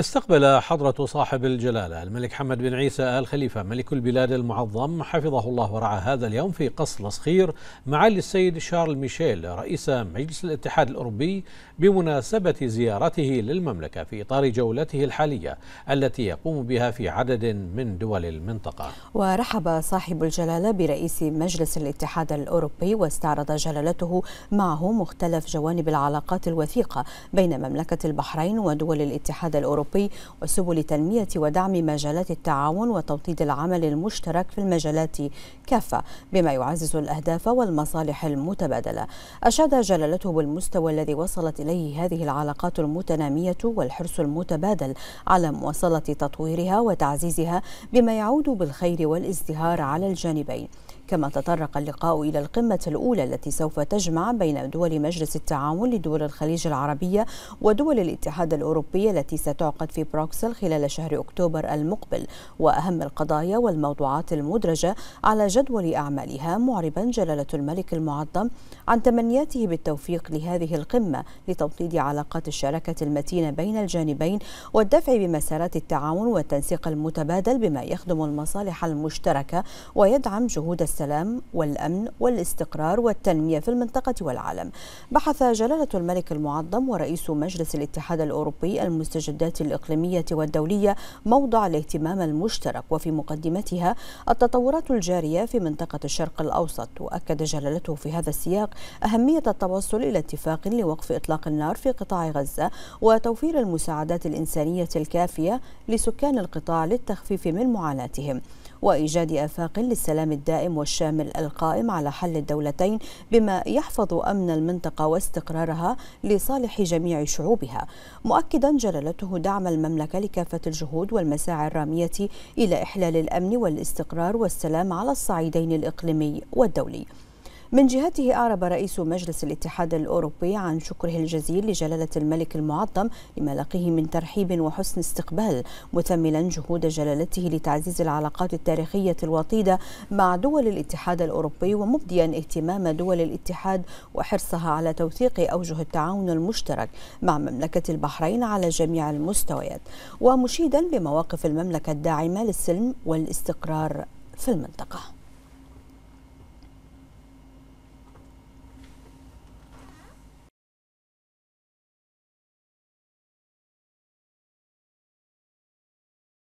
استقبل حضرة صاحب الجلالة الملك حمد بن عيسى آل خليفة ملك البلاد المعظم حفظه الله ورعاه هذا اليوم في قصر الصخير معالي السيد شارل ميشيل رئيس مجلس الاتحاد الأوروبي بمناسبة زيارته للمملكة في إطار جولته الحالية التي يقوم بها في عدد من دول المنطقة ورحب صاحب الجلالة برئيس مجلس الاتحاد الأوروبي واستعرض جلالته معه مختلف جوانب العلاقات الوثيقة بين مملكة البحرين ودول الاتحاد الأوروبي الأوروبي وسبل تنمية ودعم مجالات التعاون وتوطيد العمل المشترك في المجالات كافة بما يعزز الأهداف والمصالح المتبادلة أشاد جلالته بالمستوى الذي وصلت إليه هذه العلاقات المتنامية والحرص المتبادل على مواصلة تطويرها وتعزيزها بما يعود بالخير والازدهار على الجانبين كما تطرق اللقاء إلى القمة الأولى التي سوف تجمع بين دول مجلس التعاون لدول الخليج العربية ودول الاتحاد الأوروبي التي ستعقد في بروكسل خلال شهر أكتوبر المقبل وأهم القضايا والموضوعات المدرجة على جدول أعمالها معربا جلالة الملك المعظم عن تمنياته بالتوفيق لهذه القمة لتوطيد علاقات الشراكة المتينة بين الجانبين والدفع بمسارات التعاون والتنسيق المتبادل بما يخدم المصالح المشتركة ويدعم جهود السلام السلام والأمن والاستقرار والتنمية في المنطقة والعالم بحث جلالة الملك المعظم ورئيس مجلس الاتحاد الأوروبي المستجدات الإقليمية والدولية موضع الاهتمام المشترك وفي مقدمتها التطورات الجارية في منطقة الشرق الأوسط وأكد جلالته في هذا السياق أهمية التوصل إلى اتفاق لوقف إطلاق النار في قطاع غزة وتوفير المساعدات الإنسانية الكافية لسكان القطاع للتخفيف من معاناتهم وإيجاد آفاق للسلام الدائم والشامل القائم على حل الدولتين بما يحفظ أمن المنطقة واستقرارها لصالح جميع شعوبها مؤكدا جلالته دعم المملكة لكافة الجهود والمساعي الرامية إلى إحلال الأمن والاستقرار والسلام على الصعيدين الإقليمي والدولي من جهته أعرب رئيس مجلس الاتحاد الأوروبي عن شكره الجزيل لجلالة الملك المعظم لما لقيه من ترحيب وحسن استقبال مثملا جهود جلالته لتعزيز العلاقات التاريخية الوطيدة مع دول الاتحاد الأوروبي ومبديا اهتمام دول الاتحاد وحرصها على توثيق أوجه التعاون المشترك مع مملكة البحرين على جميع المستويات ومشيدا بمواقف المملكة الداعمة للسلم والاستقرار في المنطقة